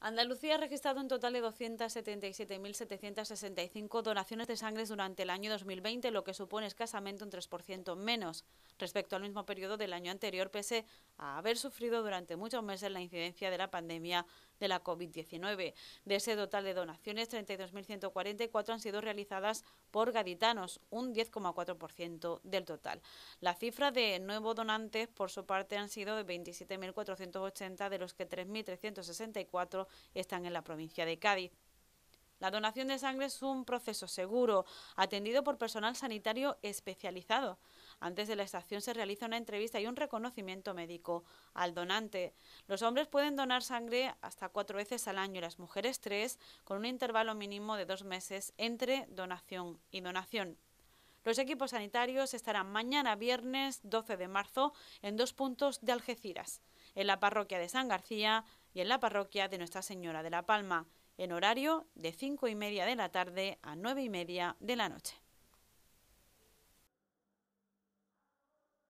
Andalucía ha registrado un total de 277.765 donaciones de sangre durante el año 2020, lo que supone escasamente un 3% menos respecto al mismo periodo del año anterior, pese a haber sufrido durante muchos meses la incidencia de la pandemia de la COVID-19. De ese total de donaciones, 32.144 han sido realizadas por gaditanos, un 10,4% del total. La cifra de nuevos donantes, por su parte, han sido de 27.480, de los que 3.364 están en la provincia de Cádiz. La donación de sangre es un proceso seguro, atendido por personal sanitario especializado. Antes de la estación se realiza una entrevista y un reconocimiento médico al donante. Los hombres pueden donar sangre hasta cuatro veces al año y las mujeres tres, con un intervalo mínimo de dos meses entre donación y donación. Los equipos sanitarios estarán mañana viernes 12 de marzo en dos puntos de Algeciras, en la parroquia de San García y en la parroquia de Nuestra Señora de la Palma, en horario de cinco y media de la tarde a nueve y media de la noche.